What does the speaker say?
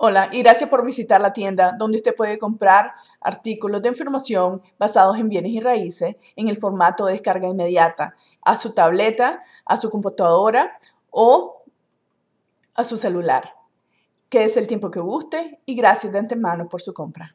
Hola y gracias por visitar la tienda donde usted puede comprar artículos de información basados en bienes y raíces en el formato de descarga inmediata a su tableta, a su computadora o a su celular. Quédese el tiempo que guste y gracias de antemano por su compra.